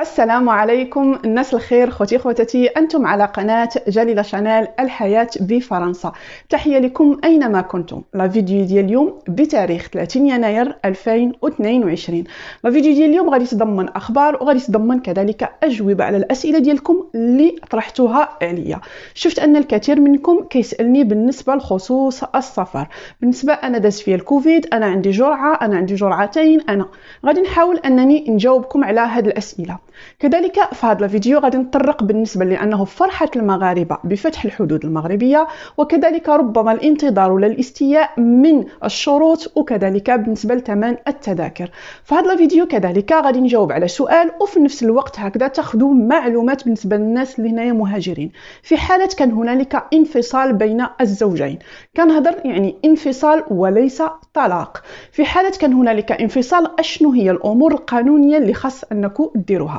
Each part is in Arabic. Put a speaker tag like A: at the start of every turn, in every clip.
A: السلام عليكم الناس الخير خوتي خوتتي انتم على قناه جليله شانيل الحياه بفرنسا تحيه لكم اينما كنتم لا فيديو ديال اليوم بتاريخ 30 يناير 2022 لا فيديو ديال اليوم غادي تضمن اخبار وغادي تضمن كذلك اجوبه على الاسئله ديالكم اللي طرحتوها عليا شفت ان الكثير منكم كيسالني بالنسبه لخصوص السفر بالنسبه انا دازت فيا الكوفيد انا عندي جرعه انا عندي جرعتين انا غادي نحاول انني نجاوبكم على هاد الاسئله كذلك في هذا الفيديو غادي نطرق بالنسبه لانه فرحه المغاربه بفتح الحدود المغربيه وكذلك ربما الانتظار ولا الاستياء من الشروط وكذلك بالنسبه لثمن التذاكر في هذا الفيديو كذلك غادي نجاوب على سؤال وفي نفس الوقت هكذا تاخذوا معلومات بالنسبه للناس اللي هنايا مهاجرين في حاله كان هنالك انفصال بين الزوجين كنهضر يعني انفصال وليس طلاق في حاله كان هنالك انفصال اشنو هي الامور القانونيه اللي خاص انكم ديروها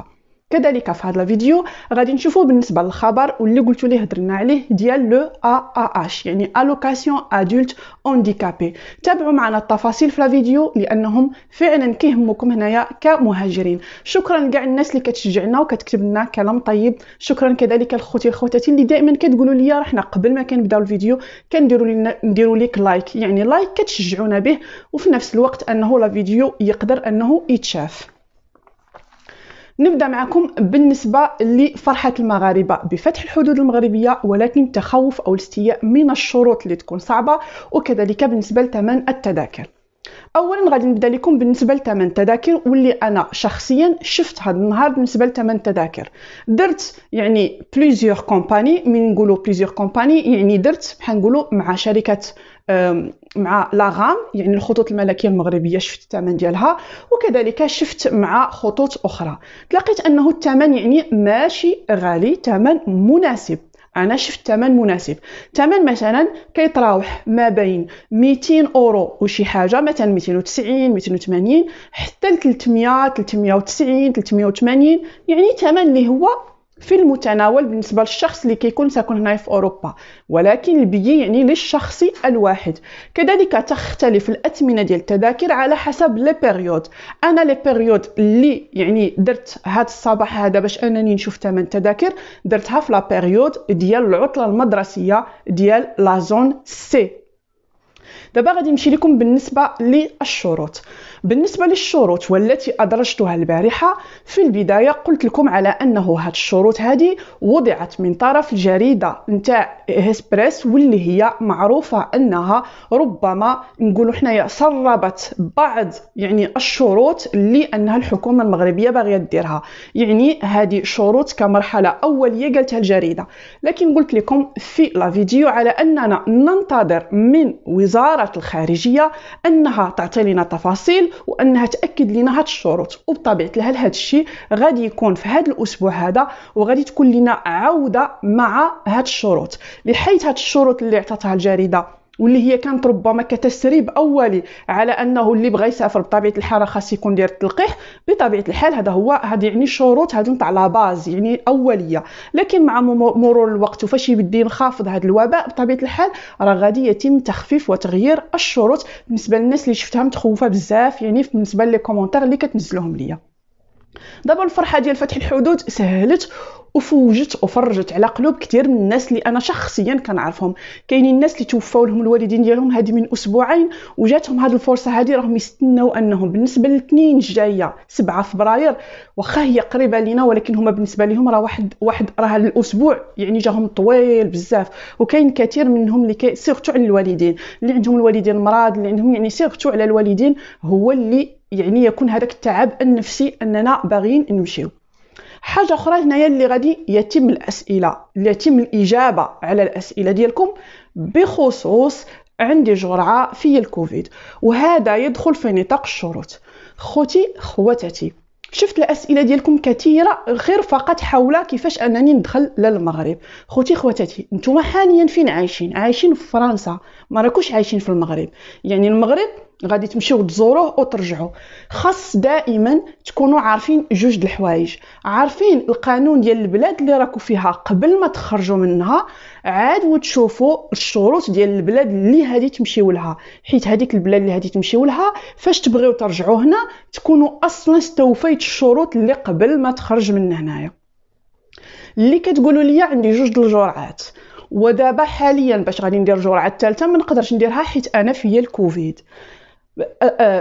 A: كذلك في هذا الفيديو غادي نشوفوا بالنسبه للخبر واللي قلتوا ليه هضرنا عليه ديال لو ا ا اش يعني الوكاسيون ادولت اونديكابي تابعوا معنا التفاصيل في الفيديو لانهم فعلا كيهمكم هنايا كمهاجرين شكرا لكاع الناس اللي كتشجعنا وكتكتب لنا كلام طيب شكرا كذلك لخوتي الخواتاتي اللي دائما كتقولوا لي رحنا قبل ما كنبداو الفيديو كنديروا لنا نديروا ليك لايك يعني لايك كتشجعونا به وفي نفس الوقت انه لا فيديو يقدر انه يتشاف نبدا معكم بالنسبه لفرحه المغاربه بفتح الحدود المغربيه ولكن التخوف او الاستياء من الشروط اللي تكون صعبه وكذلك بالنسبه لثمن التذاكر اولا غادي نبدا لكم بالنسبه لثمن التذاكر واللي انا شخصيا شفت هذا النهار بالنسبه لثمن التذاكر درت يعني بليزيور كومباني من نقولوا بليزيور كومباني يعني درت بحال نقولوا مع شركه مع لاغام يعني الخطوط الملكيه المغربيه شفت الثمن ديالها وكذلك شفت مع خطوط اخرى تلاقيت انه الثمن يعني ماشي غالي ثمن مناسب انا شفت ثمن مناسب ثمن مثلا كيتراوح ما بين 200 اورو وشي حاجه مثلا 290 280 حتى 300 390 380 يعني ثمن اللي هو في المتناول بالنسبه للشخص اللي كيكون ساكن هنا في اوروبا ولكن البيي يعني للشخص الواحد كذلك تختلف الاثمنه ديال التذاكر على حسب لي بيريود انا لي بيريود اللي يعني درت هذا الصباح هذا باش انني نشوف ثمن التذاكر درتها في لا بيريود ديال العطله المدرسيه ديال لا زون سي دابا غادي نمشي لكم بالنسبه للشروط بالنسبه للشروط والتي ادرجتها البارحه في البدايه قلت لكم على انه هاد الشروط هذه وضعت من طرف الجريده نتاع هسبريس واللي هي معروفه انها ربما نقولوا حنايا سربت بعض يعني الشروط اللي انها الحكومه المغربيه باغيه ديرها يعني هذه شروط كمرحله اوليه قالتها الجريده لكن قلت لكم في لا فيديو على اننا ننتظر من وزاره الوزارة الخارجية أنها تعطي لنا تفاصيل وأنها تأكد لنا هاد الشروط وبطبيعة الحال هاد الشيء غادي يكون في هاد الأسبوع هذا وغادي تكون لنا عودة مع هاد الشروط بحيث هاد الشروط اللي عطاتها الجريدة واللي هي كانت ربما كتسريب اولي على انه اللي بغى يسافر بطبيعه الحال خاص يكون داير التلقيح بطبيعه الحال هذا هو هذا يعني شروط هذا نتاع لا باز يعني اوليه لكن مع مرور الوقت وفاش يبدا ينخفض هذا الوباء بطبيعه الحال راه غادي يتم تخفيف وتغيير الشروط بالنسبه للناس اللي شفتها متخوفه بزاف يعني بالنسبه لي كومونتير اللي كتنزلوهم ليا دابا الفرحه ديال فتح الحدود سهلت وفوجت وفرجت على قلوب كثير من الناس اللي انا شخصيا كنعرفهم كاينين الناس اللي توفاو لهم الوالدين ديالهم هذه من اسبوعين وجاتهم هذه الفرصه هذه راهم يستناو انهم بالنسبه للاثنين الجايه 7 فبراير واخا هي قريبه لينا ولكن هما بالنسبه لهم راه واحد واحد راه الاسبوع يعني جاهم طويل بزاف وكاين كثير منهم اللي كي... على الوالدين اللي عندهم الوالدين مراض اللي عندهم يعني سيغتو على الوالدين هو اللي يعني يكون هذاك التعب النفسي اننا باغيين نمشيو حاجه اخرى هنايا اللي غادي يتم الاسئله اللي يتم الاجابه على الاسئله ديالكم بخصوص عندي جرعه في الكوفيد وهذا يدخل في نطاق الشروط خوتي خواتاتي شفت الاسئله ديالكم كثيره غير فقط حول كيفاش انني ندخل للمغرب خوتي خواتاتي نتوما حاليا فين عايشين عايشين في فرنسا ما راكوش عايشين في المغرب يعني المغرب غادي تمشيو تزوروه وترجعوا خاص دائما تكونوا عارفين جوج د الحوايج عارفين القانون ديال البلاد اللي راكو فيها قبل ما تخرجوا منها عاد وتشوفوا الشروط ديال البلاد اللي هادي تمشيو لها حيت هذيك البلاد اللي هادي تمشيو لها فاش تبغيو ترجعوا هنا تكونوا اصلا استوفيت الشروط اللي قبل ما تخرج من هنايا اللي كتقولوا لي عندي جوج د الجرعات ودابا حاليا باش غادي ندير الجرعه الثالثه ما نقدرش نديرها حيت انا فيا الكوفيد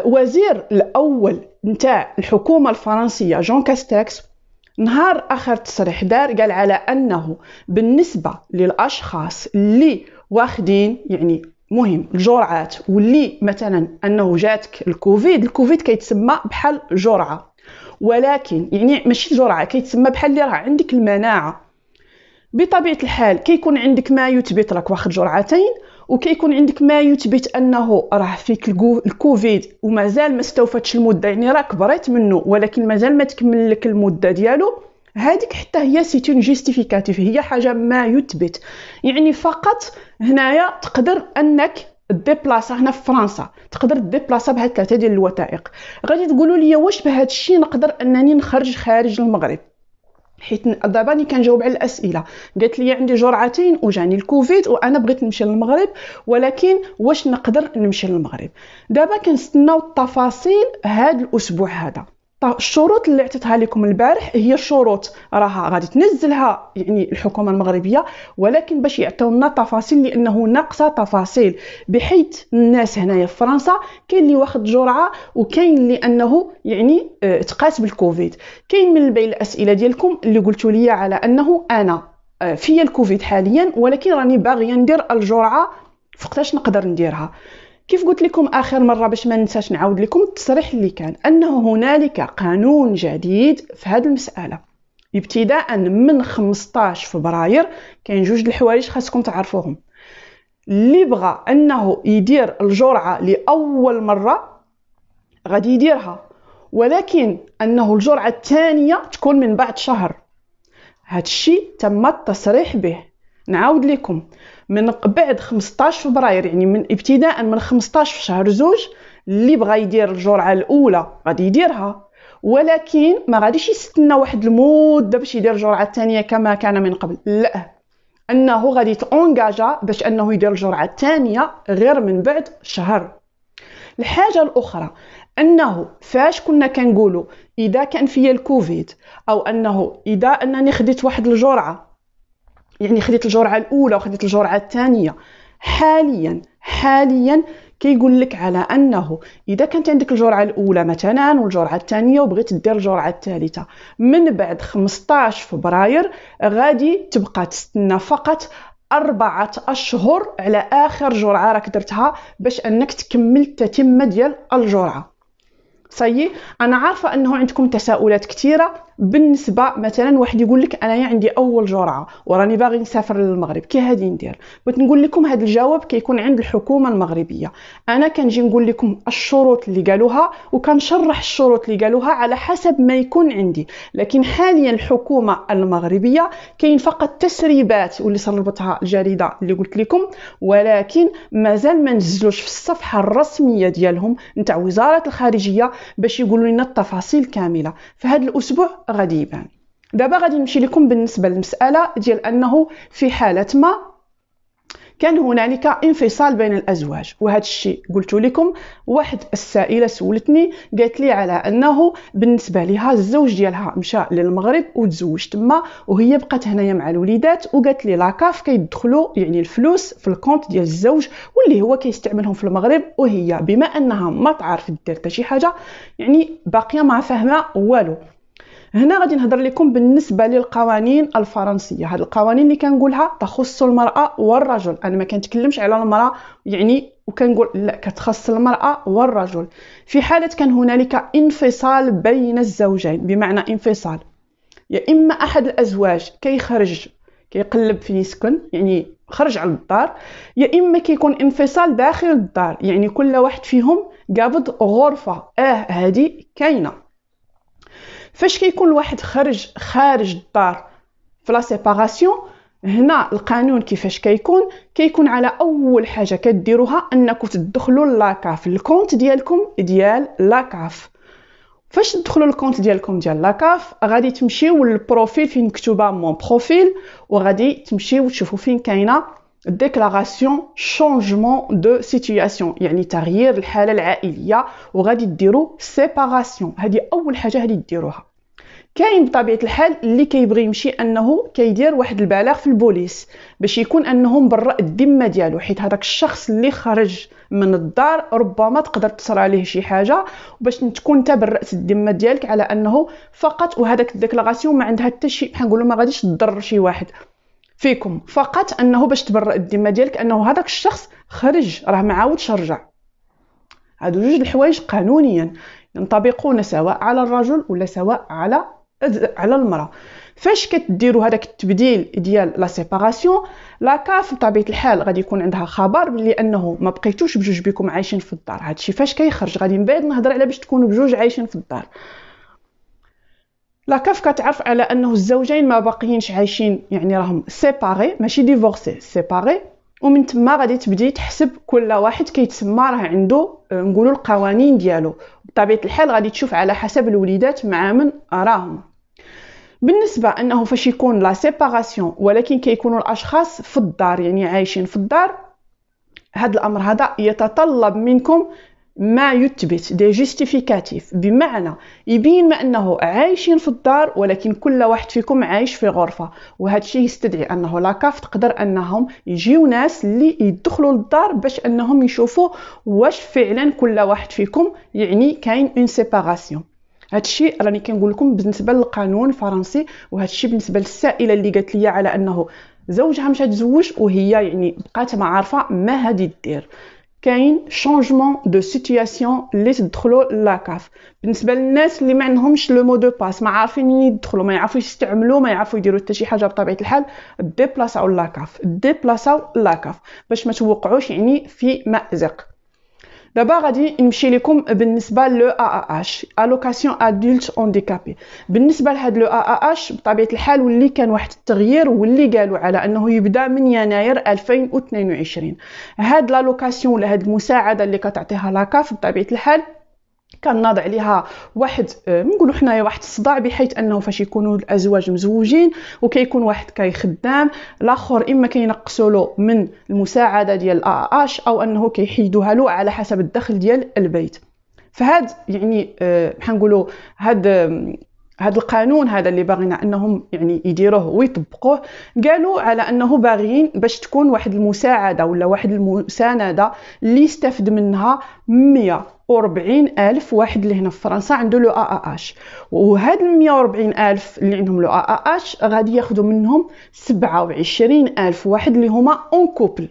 A: وزير الاول نتاع الحكومه الفرنسيه جون كاستاكس نهار اخر تصريح دار قال على انه بالنسبه للاشخاص اللي واخدين يعني مهم الجرعات واللي مثلا انه جاتك الكوفيد الكوفيد كيتسمى بحال جرعه ولكن يعني ماشي جرعه كيتسمى بحال اللي راه عندك المناعه بطبيعه الحال كيكون عندك ما يثبت راك واخد جرعتين وكيكون عندك ما يثبت انه راه فيك الكوفيد ومازال ما استوفتش المده يعني راه كبرت منه ولكن مازال ما تكمل لك المده ديالو هذيك حتى هي سيتون جيستيفيكاتيف هي حاجه ما يثبت يعني فقط هنايا تقدر انك ديبلاصا هنا في فرنسا تقدر ديبلاصا بهاد ثلاثه ديال الوثائق غادي تقولوا لي واش بهذا الشيء نقدر انني نخرج خارج المغرب حيت دابا كنجاوب على الاسئله قالت لي عندي جرعتين وجاني الكوفيد وانا بغيت نمشي للمغرب ولكن واش نقدر نمشي للمغرب دابا كنستناو التفاصيل هذا الاسبوع هذا طيب، الشروط اللي عطيتها لكم البارح هي الشروط راها غادي تنزلها يعني الحكومه المغربيه ولكن باش يعطيونا تفاصيل لانه ناقصه تفاصيل بحيث الناس هنايا في فرنسا كاين اللي واخد جرعه وكاين انه يعني آه، تقاس بالكوفيد كاين من بين الاسئله ديالكم اللي قلتوا لي على انه انا في آه، فيا الكوفيد حاليا ولكن راني باغيه ندير الجرعه فقتاش نقدر نديرها كيف قلت لكم اخر مره باش ما ننساش نعاود لكم التصريح اللي كان انه هنالك قانون جديد في هذه المساله ابتداء من 15 فبراير كاين جوج الحوايج خاصكم تعرفوهم اللي بغى انه يدير الجرعه لاول مره غادي يديرها ولكن انه الجرعه الثانيه تكون من بعد شهر هذا الشيء تم التصريح به نعاود لكم من بعد 15 فبراير يعني من ابتداء من 15 في شهر زوج اللي بغى يدير الجرعه الاولى غادي يديرها ولكن ما غاديش يستنى واحد المده باش يدير الجرعه الثانيه كما كان من قبل لا انه غادي تونجاجا باش انه يدير الجرعه الثانيه غير من بعد شهر الحاجه الاخرى انه فاش كنا كنقولوا اذا كان فيا الكوفيد او انه اذا انني خديت واحد الجرعه يعني خديت الجرعه الاولى وخديت الجرعه الثانيه حاليا حاليا كيقول لك على انه اذا كانت عندك الجرعه الاولى مثلا والجرعه الثانيه وبغيت دير الجرعه الثالثه من بعد 15 فبراير غادي تبقى تستنى فقط أربعة أشهر على آخر جرعة راك درتها باش أنك تكمل التتمة ديال الجرعة صيي أنا عارفة أنه عندكم تساؤلات كثيرة بالنسبه مثلا واحد يقول لك انايا عندي اول جرعه وراني باغي نسافر للمغرب كي هادي ندير بغيت نقول لكم هذا الجواب كيكون عند الحكومه المغربيه انا كنجي نقول لكم الشروط اللي قالوها وكنشرح الشروط اللي قالوها على حسب ما يكون عندي لكن حاليا الحكومه المغربيه كاين فقط تسريبات واللي سربتها الجريده اللي قلت لكم ولكن مازال ما نزلوش في الصفحه الرسميه ديالهم نتاع وزاره الخارجيه باش يقولوا لنا التفاصيل كامله فهاد الاسبوع غادي يبان دابا غادي نمشي لكم بالنسبه للمساله ديال انه في حاله ما كان هنالك انفصال بين الازواج وهذا الشيء قلت لكم واحد السائله سولتني قالت لي على انه بالنسبه لها الزوج ديالها مشى للمغرب وتزوج تما وهي بقات هنايا مع الوليدات وقالت لي لاكاف كيدخلوا يعني الفلوس في الكونت ديال الزوج واللي هو كيستعملهم في المغرب وهي بما انها ما تعرف دير حتى شي حاجه يعني باقيه ما فاهمه والو هنا غادي نهضر لكم بالنسبه للقوانين الفرنسيه هاد القوانين اللي كنقولها تخص المراه والرجل انا ما كنتكلمش على المراه يعني وكنقول لا كتخص المراه والرجل في حاله كان هنالك انفصال بين الزوجين بمعنى انفصال يا يعني اما احد الازواج كيخرج كيقلب في يسكن يعني خرج على الدار يا اما كيكون انفصال داخل الدار يعني كل واحد فيهم قابض غرفه اه هذه كاينه فاش كيكون الواحد خرج خارج الدار في لا سيباراسيون هنا القانون كيفاش كيكون كيكون على اول حاجه كديروها انكم تدخلوا لاكاف الكونت ديالكم ديال لاكاف فاش تدخلوا الكونت ديالكم ديال لاكاف غادي تمشيو للبروفيل فين مكتوبه مون بروفيل وغادي تمشيو تشوفوا فين كاينه ديكلاغاسيون شونجمون دو سيتوياسيون يعني تغيير الحاله العائليه وغادي ديروا سيباراسيون هذه اول حاجه غادي ديروها كاين بطبيعه الحال اللي كيبغي يمشي انه كيدير واحد البلاغ في البوليس باش يكون انه مبرأ الذمه ديالو حيت هذاك الشخص اللي خرج من الدار ربما تقدر تصرى عليه شي حاجه باش تكون انت برأت الذمه ديالك على انه فقط وهذاك الديكلاراسيون ما عندها حتى شي بحال نقولوا ما غاديش تضر شي واحد فيكم فقط انه باش تبرئ الذمه ديالك انه هذاك الشخص خرج راه ما عاودش رجع هادو جوج الحوايج قانونيا ينطبقون سواء على الرجل ولا سواء على على المراه فاش كديروا هذاك التبديل ديال لا سيباراسيون لا كاف بطبيعه الحال غادي يكون عندها خبر بلي انه ما بقيتوش بجوج بكم عايشين في الدار هادشي فاش كيخرج غادي من بعد نهضر على باش تكونوا بجوج عايشين في الدار لا كاف كتعرف على انه الزوجين ما باقيينش عايشين يعني راهم سيباري ماشي ديفورسي سيباري ومن تما غادي تبدي تحسب كل واحد كيتسمى راه عنده آه، نقولوا القوانين ديالو بطبيعه الحال غادي تشوف على حسب الوليدات مع من راهم بالنسبه انه فاش يكون لا سيباراسيون ولكن كيكونوا الاشخاص في الدار يعني عايشين في الدار هذا الامر هذا يتطلب منكم ما يثبت دي جيستيفيكاتيف بمعنى يبين ما انه عايشين في الدار ولكن كل واحد فيكم عايش في غرفه وهذا الشيء يستدعي انه لاكاف تقدر انهم يجيو ناس اللي يدخلوا للدار باش انهم يشوفوا واش فعلا كل واحد فيكم يعني كاين اون سيباراسيون هادشي راني كنقول لكم بالنسبه للقانون الفرنسي وهادشي بالنسبه للسائله اللي قالت لي على انه زوجها مشى تزوج وهي يعني بقات ما عارفه ما هادي دير كاين شونجمون دو سيتياسيون لي تدخلوا لاكاف بالنسبه للناس اللي ما عندهمش لو مو دو باس ما عارفين يدخلوا ما يعرفوش يستعملوا ما يعرفوا يديروا حتى شي حاجه بطبيعه الحال ديبلاصاو لاكاف ديبلاصاو لاكاف باش ما توقعوش يعني في مازق دابا غادي نمشي لكم بالنسبه لو ا اش الوكاسيون ادولت اونديكابي بالنسبه لهاد لو ا اش بطبيعه الحال واللي كان واحد التغيير واللي قالوا على انه يبدا من يناير 2022 هاد لالوكاسيون ولا هاد المساعده اللي كتعطيها لاكاف بطبيعه الحال كناض عليها واحد آه، نقولوا حنايا واحد الصداع بحيث انه فاش يكونوا الازواج مزوجين وكيكون واحد كيخدام الاخر اما كينقصوا له من المساعده ديال اش او انه كيحيدوها له على حسب الدخل ديال البيت فهاد يعني بحال آه، نقولوا هاد هذا القانون هذا اللي باغينا انهم يعني يديروه ويطبقوه قالوا على انه باغيين باش تكون واحد المساعده ولا واحد المسانده اللي يستافد منها 140 الف واحد اللي هنا في فرنسا عنده لو ا اش وهاد 140 الف اللي عندهم لو ا اش غادي ياخذوا منهم 27 الف واحد اللي هما اون كوبل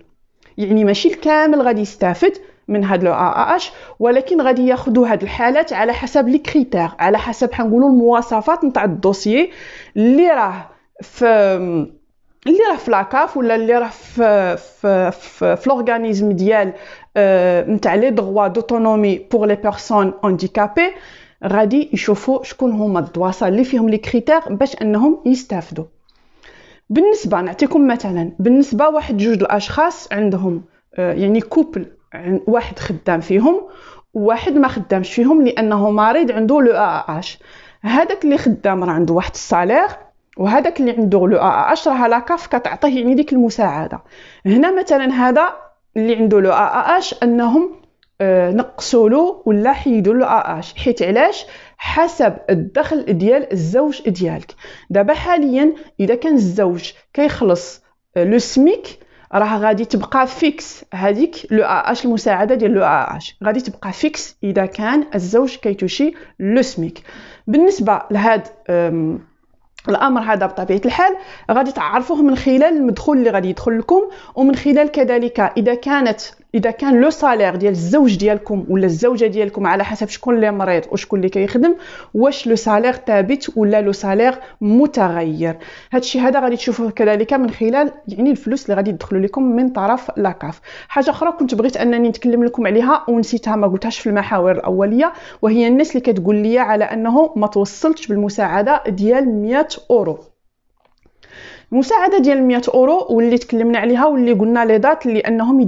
A: يعني ماشي الكامل غادي يستافد من هاد لو ا اش ولكن غادي ياخذوا هاد الحالات على حسب لي كريتير على حسب حنقولوا المواصفات نتاع الدوسيي اللي راه في اللي راه في لاكاف ولا اللي راه في في في, في لورغانيزم ديال نتاع لي دووا دوتونومي بور لي بيرسون هانديكابي غادي يشوفوا شكون هما الدواسا اللي فيهم لي كريتير باش انهم يستافدوا بالنسبه نعطيكم مثلا بالنسبه واحد جوج الاشخاص عندهم يعني كوبل واحد خدام فيهم وواحد ما خدامش فيهم لانه مريض عنده لو ا اش هذاك اللي خدام راه عنده واحد الصالير وهذاك اللي عنده لو ا اش راه لاكاف كتعطيه يعني ديك المساعده هنا مثلا هذا اللي عنده لو ا اش انهم آه، نقصوا له ولا حيدوا ا اش حيت علاش حسب الدخل ديال الزوج ديالك دابا حاليا اذا كان الزوج كيخلص آه، لو سميك راه غادي تبقى فيكس هذيك لو اش المساعده ديال لو اش غادي تبقى فيكس اذا كان الزوج كيتوشي لو سميك بالنسبه لهاد الامر هذا بطبيعه الحال غادي تعرفوه من خلال المدخول اللي غادي يدخل لكم ومن خلال كذلك اذا كانت اذا كان لو سالير ديال الزوج ديالكم ولا الزوجه ديالكم على حسب شكون اللي مريض وشكون اللي كيخدم واش لو سالير ثابت ولا لو سالير متغير الشيء هذا غادي تشوفوه كذلك من خلال يعني الفلوس اللي غادي يدخلوا لكم من طرف لاكاف حاجه اخرى كنت بغيت انني نتكلم لكم عليها ونسيتها ما قلتهاش في المحاور الاوليه وهي الناس اللي كتقول لي على انه ما توصلتش بالمساعده ديال 100 اورو المساعده ديال 100 اورو واللي تكلمنا عليها واللي قلنا لي دات اللي انهم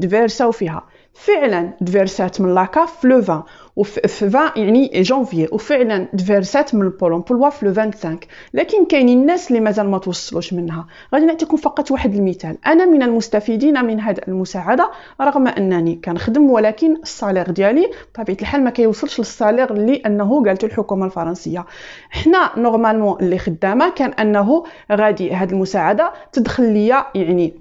A: فيها فعلا دفرسات من لاكاف في لو فان وفي 20 يعني جونفيي وفعلا دفرسات من البولون بولوا في لو 25 لكن كاينين الناس اللي مازال ما توصلوش منها غادي نعطيكم فقط واحد المثال انا من المستفيدين من هذه المساعده رغم انني كنخدم ولكن الصالير ديالي بطبيعه الحال ما كيوصلش للصالير اللي انه قالته الحكومه الفرنسيه حنا نورمالمون اللي خدامه كان انه غادي هذه المساعده تدخل ليا يعني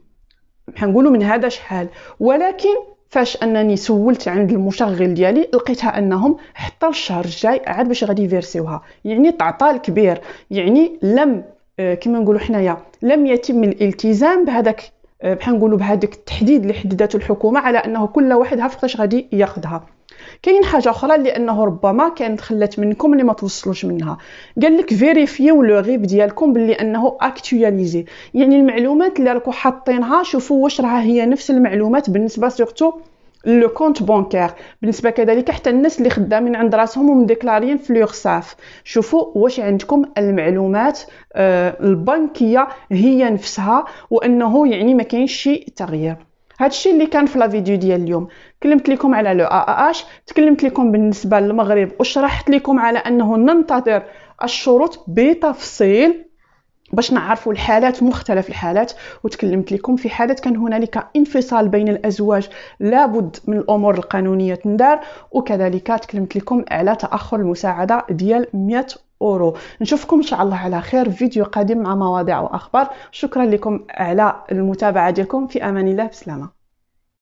A: حنقولوا من هذا شحال ولكن فاش انني سولت عند المشغل ديالي لقيتها انهم حتى الشهر الجاي عاد باش غادي يفيرسيوها يعني تعطال كبير يعني لم آه، كما نقولوا حنايا لم يتم الالتزام بهذاك آه، بحال نقولوا بهذاك التحديد اللي حددته الحكومه على انه كل واحد فاش غادي ياخذها كاين حاجه اخرى لانه ربما كانت خلات منكم اللي ما توصلوش منها قال لك فيريفيو لو غيب ديالكم باللي انه اكتواليزي يعني المعلومات اللي راكو حاطينها شوفوا واش راها هي نفس المعلومات بالنسبه سورتو لو كونت بونكير بالنسبه كذلك حتى الناس اللي خدامين عند راسهم ومديكلاريين في لوغساف شوفوا واش عندكم المعلومات آه، البنكيه هي نفسها وانه يعني ما كاينش شي تغيير هادشي اللي كان في لا فيديو ديال اليوم تكلمت لكم على لو اش تكلمت لكم بالنسبه للمغرب وشرحت لكم على انه ننتظر الشروط بتفصيل باش نعرفوا الحالات مختلف الحالات وتكلمت لكم في حالة كان هنالك انفصال بين الأزواج لابد من الأمور القانونية تندار وكذلك تكلمت لكم على تأخر المساعدة ديال 100 أورو نشوفكم إن شاء الله على خير في فيديو قادم مع مواضيع وأخبار شكرا لكم على المتابعة ديالكم في أمان الله بسلامة